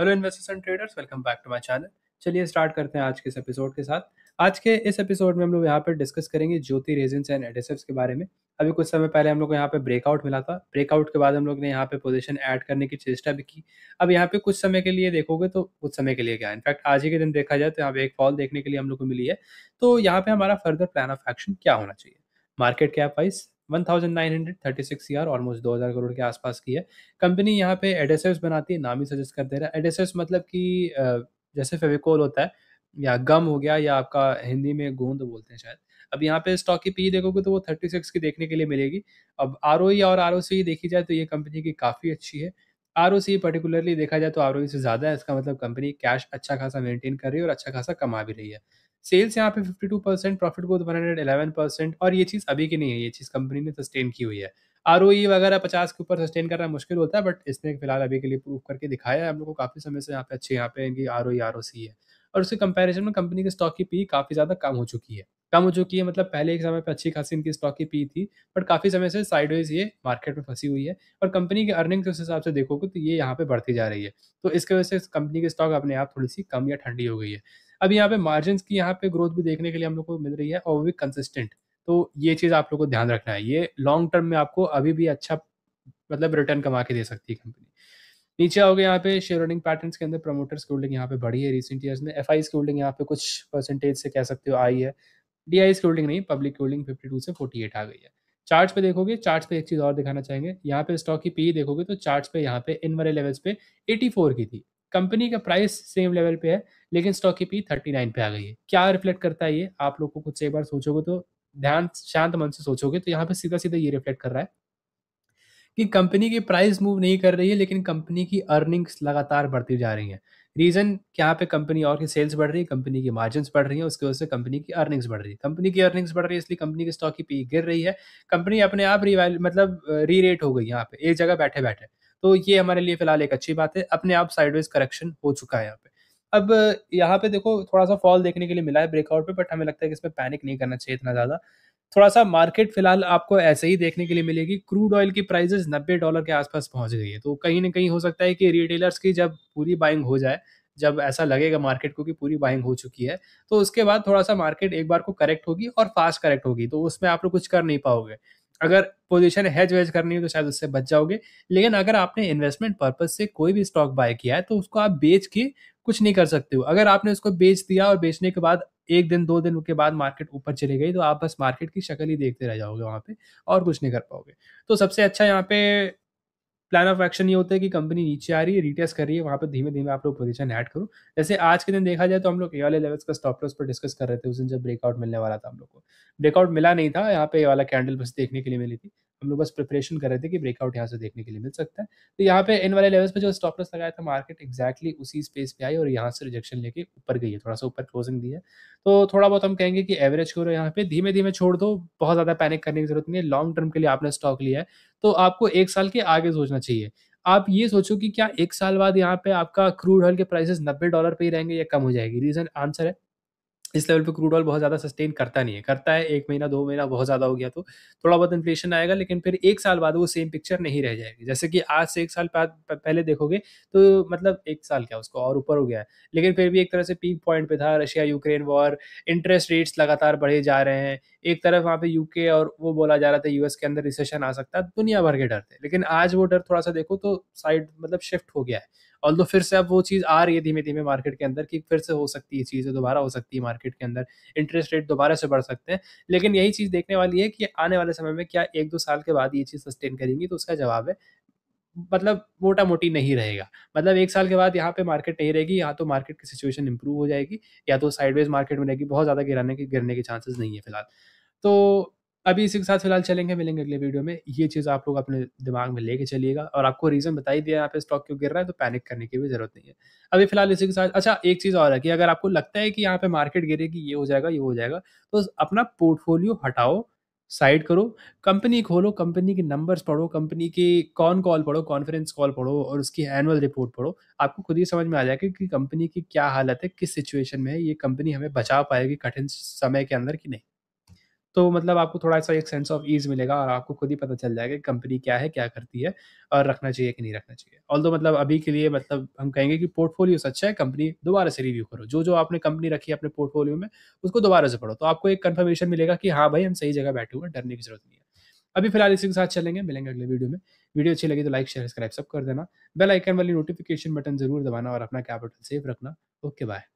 hello investors and traders welcome back to my channel चलिए start करते हैं आज के इस एपिसोड के साथ आज के इस एपिसोड में हम लोग यहाँ पर डिस्कस करेंगे ज्योति रेजेंस एंड एडेसिव्स के बारे में अभी कुछ समय पहले हम लोग को यहाँ पे ब्रेकआउट मिला था ब्रेकआउट के बाद हम लोग ने यहाँ पे पोजीशन ऐड करने की चेष्टा भी की अब यहाँ पे कुछ समय के लिए देखोगे तो कुछ समय के लिए क्या इनफैक्ट आज ही के दिन देखा जाए तो यहाँ पे एक फॉल देखने के लिए हम लोग को मिली है तो यहाँ पे हमारा फर्दर प्लान ऑफ एक्शन क्या होना चाहिए मार्केट कैप वाइज 1936 यार ऑलमोस्ट 2000 करोड़ के आसपास की है कंपनी यहाँ पे एडेसिव्स बनाती है नाम ही सजेस्ट करते रहे रहा एडेसिव्स मतलब कि जैसे फेविकोल होता है या गम हो गया या आपका हिंदी में गोंद बोलते हैं शायद अब यहाँ पे स्टॉक की पी e देखोगे तो वो 36 की देखने के लिए मिलेगी अब आर e और आर e देखी जाए तो ये कंपनी की काफ़ी अच्छी है आर पर्टिकुलरली देखा जाए तो आर से ज़्यादा है इसका मतलब कंपनी कैश अच्छा खासा मेंटेन कर रही है और अच्छा खासा कमा भी रही है सेल्स यहाँ पे 52 परसेंट प्रॉफिट ग्रोथ 111 परसेंट और ये चीज़ अभी की नहीं है ये चीज़ कंपनी ने सस्टेन की हुई है आर e वगैरह पचास के ऊपर सस्टेन करना मुश्किल होता है बट इसने फिलहाल अभी के लिए प्रूव करके दिखाया है हम लोग को काफ़ी समय से यहाँ पे अच्छे यहाँ पे इनकी आर ओ सी है और उसके कंपैरिजन में कंपनी के स्टॉक की पी काफ़ी ज़्यादा कम हो चुकी है कम हो चुकी है मतलब पहले एक समय पर अच्छी खासी इनकी स्टॉक की पी थी बट काफ़ी समय से साइडवेज ये मार्केट में फंसी हुई है और कंपनी की अर्निंग उस हिसाब से देखोगे तो ये यहाँ पे बढ़ती जा रही है तो इसकी वजह से कंपनी की स्टॉक अपने आप थोड़ी सी कम या ठंडी हो गई है अब यहाँ पे मार्जिन की यहाँ पे ग्रोथ भी देखने के लिए हम लोग को मिल रही है और वो भी कंसिस्टेंट तो ये चीज़ आप लोग को ध्यान रखना है ये लॉन्ग टर्म में आपको अभी भी अच्छा मतलब रिटर्न कमा के दे सकती है कंपनी नीचे आओगे यहाँ पे शेयर होल्डिंग पैटर्न के अंदर प्रमोटर्स की होल्डिंग यहाँ पे बढ़ी है रिसेंट ईयर में एफ आई की होल्डिंग यहाँ पे कुछ परसेंटेज से कह सकते हो आई है डी आई की होल्डिंग नहीं पब्लिक की होल्डिंग फिफ्टी टू से फोर्टी एट आ गई है चार्ट पे देखोगे चार्ट पे एक चीज़ और दिखाना चाहेंगे यहाँ पे स्टॉक की पी देखोगे तो चार्ट पे यहाँ पे इन वाले लेवल्स पे एटी फोर की थी कंपनी का प्राइस सेम लेवल पे है लेकिन स्टॉक की पी थर्टी नाइन पे आ गई है क्या रिफ्लेक्ट करता है ये आप लोग को कुछ एक बार सोचोगे तो ध्यान शांत मन से सोचोगे तो यहाँ पे सीधा सीधा ये रिफ्लेक्ट कर रहा है कि कंपनी की प्राइस मूव नहीं कर रही है लेकिन कंपनी की अर्निंग्स लगातार बढ़ती जा रही हैं रीज़न कि यहाँ पे कंपनी और की सेल्स बढ़ रही है कंपनी की मार्जिन बढ़ रही है उसकी वजह से कंपनी की अर्निंग्स बढ़ रही है कंपनी की अर्निंग्स बढ़ रही है इसलिए कंपनी की स्टॉक की पी गिर रही है कंपनी अपने आप रिवाइल मतलब री रेट हो गई यहाँ पे एक जगह बैठे बैठे तो ये हमारे लिए फिलहाल एक अच्छी बात है अपने आप साइडवेज करेक्शन हो चुका है यहाँ पे अब यहाँ पे देखो थोड़ा सा फॉल देखने के लिए मिला है ब्रेकआउट पे बट हमें लगता है कि इसमें पैनिक नहीं करना चाहिए इतना ज़्यादा थोड़ा सा मार्केट फिलहाल आपको ऐसे ही देखने के लिए मिलेगी क्रूड ऑयल की प्राइजेस नब्बे डॉलर के आसपास पहुंच गई है तो कहीं ना कहीं हो सकता है कि रिटेलर्स की जब पूरी बाइंग हो जाए जब ऐसा लगेगा मार्केट को कि पूरी बाइंग हो चुकी है तो उसके बाद थोड़ा सा मार्केट एक बार को करेक्ट होगी और फास्ट करेक्ट होगी तो उसमें आप लोग कुछ कर नहीं पाओगे अगर पोजीशन हैज वेज करनी है तो शायद उससे बच जाओगे लेकिन अगर आपने इन्वेस्टमेंट पर्पज से कोई भी स्टॉक बाय किया है तो उसको आप बेच के कुछ नहीं कर सकते हो अगर आपने उसको बेच दिया और बेचने के बाद एक दिन दो दिन के बाद मार्केट ऊपर चली गई तो आप बस मार्केट की शक्ल ही देखते रह जाओगे वहाँ पे और कुछ नहीं कर पाओगे तो सबसे अच्छा यहाँ पे प्लान ऑफ एक्शन ये होता है कि कंपनी नीचे आ रही है रिटेस्ट कर रही है वहाँ पर धीमे धीमे आप लोग पोजीशन ऐड करो जैसे आज के दिन देखा जाए तो हम लोग ए वाले लेवल्स का स्टॉप लॉस पर डिस्कस कर रहे थे उस दिन जब ब्रेकआउट मिलने वाला था हम लोग को ब्रेकआउट मिला नहीं था यहाँ पे ये वाला कैंडल बस देखने के लिए मिली थी हम लोग बस प्रिपरेशन कर रहे थे कि ब्रेकआउट यहाँ से देखने के लिए मिल सकता है तो यहाँ पे इन वाले लेवल्स पे जो स्टॉप लॉस लगाया था मार्केट एक्जैक्टली उसी स्पेस पे आई और यहाँ से रिजेक्शन लेके ऊपर गई है थोड़ा सा ऊपर क्लोजिंग दी है तो थोड़ा बहुत हम कहेंगे कि एवरेज करो यहाँ पे धीमे धीमे छोड़ दो बहुत ज़्यादा पैनिक करने की जरूरत नहीं है लॉन्ग टर्म के लिए आपने स्टॉक लिया है तो आपको एक साल के आगे सोचना चाहिए आप ये सोचो कि क्या एक साल बाद यहाँ पे आपका क्रूड ऑयल के प्राइसेस नब्बे डॉलर पे ही रहेंगे या कम हो जाएगी रीजन आंसर है इस लेवल पे क्रूड ऑयल बहुत ज़्यादा सस्टेन करता नहीं है करता है एक महीना दो महीना बहुत ज़्यादा हो गया तो थोड़ा बहुत इन्फ्लेशन आएगा लेकिन फिर एक साल बाद वो सेम पिक्चर नहीं रह जाएगी जैसे कि आज से एक साल पहले देखोगे तो मतलब एक साल क्या उसको और ऊपर हो गया है लेकिन फिर भी एक तरह से पीक पॉइंट पे था Russia Ukraine war interest rates लगातार बढ़े जा रहे हैं एक तरफ वहाँ पे यूके और वो बोला जा रहा था यूएस के अंदर रिसेशन आ सकता है दुनिया भर के डर थे लेकिन आज वो डर थोड़ा सा देखो तो साइड मतलब शिफ्ट हो गया है और फिर से अब वो चीज़ आ रही है धीमे धीमे मार्केट के अंदर कि फिर से हो सकती है चीज़ें दोबारा हो सकती है मार्केट के अंदर इंटरेस्ट रेट दोबारा से बढ़ सकते हैं लेकिन यही चीज़ देखने वाली है कि आने वाले समय में क्या एक दो साल के बाद ये चीज़ सस्टेन करेंगी तो उसका जवाब है मतलब मोटा मोटी नहीं रहेगा मतलब एक साल के बाद यहाँ पे मार्केट नहीं रहेगी या तो मार्केट की सिचुएशन इंप्रूव हो जाएगी या तो साइडवेज मार्केट में रहेगी बहुत ज़्यादा गिराने के गिरने के चांसेस नहीं है फिलहाल तो अभी इसी के साथ फिलहाल चलेंगे मिलेंगे अगले वीडियो में ये चीज़ आप लोग अपने दिमाग में लेके चलिएगा और आपको रीज़न बताई दिया यहाँ पे स्टॉक क्यों गिर रहा है तो पैनिक करने की भी जरूरत नहीं है अभी फिलहाल इसी के साथ अच्छा एक चीज़ और है कि अगर आपको लगता है कि यहाँ पे मार्केट गिरेगी ये हो जाएगा ये हो जाएगा तो अपना पोर्टफोलियो हटाओ साइड करो कंपनी खोलो कंपनी के नंबर्स पढ़ो कंपनी के कौन कॉल पढ़ो कॉन्फ्रेंस कॉल पढ़ो और उसकी एनुअल रिपोर्ट पढ़ो आपको खुद ही समझ में आ जाएगा कि कंपनी की क्या हालत है किस सिचुएशन में है ये कंपनी हमें बचा पाएगी कठिन समय के अंदर कि नहीं तो मतलब आपको थोड़ा सा एक सेंस ऑफ ईज मिलेगा और आपको खुद ही पता चल जाएगा कि कंपनी क्या है क्या करती है और रखना चाहिए कि नहीं रखना चाहिए ऑल मतलब अभी के लिए मतलब हम कहेंगे कि पोर्टफोलियो अच्छा है कंपनी दोबारा से रिव्यू करो जो जो आपने कंपनी रखी है अपने पोर्टफोलियो में उसको दोबारा से पढ़ो तो आपको एक कन्फर्मेशन मिलेगा कि हाँ भाई हम सही जगह बैठे हुए डरने की जरूरत नहीं है अभी फिलहाल इसी के साथ चलेंगे मिलेंगे अगले वीडियो में वीडियो अच्छी लगी तो लाइक शेयर सब्सक्राइब सब कर देना बेल आइकन वाली नोटिफिकेशन बटन जरूर दबाना और अपना कैपिटल सेफ रखना ओके बाय